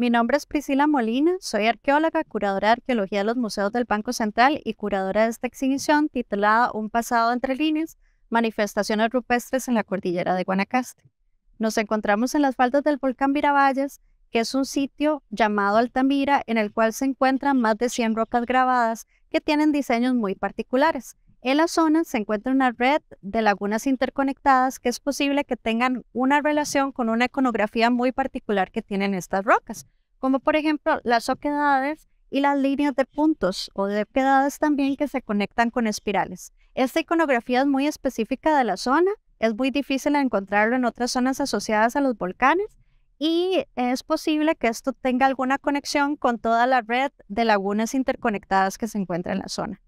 Mi nombre es Priscila Molina, soy arqueóloga, curadora de arqueología de los museos del Banco Central y curadora de esta exhibición titulada Un pasado entre líneas, manifestaciones rupestres en la cordillera de Guanacaste. Nos encontramos en las faldas del volcán Viravalles, que es un sitio llamado Altamira en el cual se encuentran más de 100 rocas grabadas que tienen diseños muy particulares. En la zona se encuentra una red de lagunas interconectadas que es posible que tengan una relación con una iconografía muy particular que tienen estas rocas, como por ejemplo las oquedades y las líneas de puntos o de oquedades también que se conectan con espirales. Esta iconografía es muy específica de la zona, es muy difícil encontrarlo en otras zonas asociadas a los volcanes y es posible que esto tenga alguna conexión con toda la red de lagunas interconectadas que se encuentra en la zona.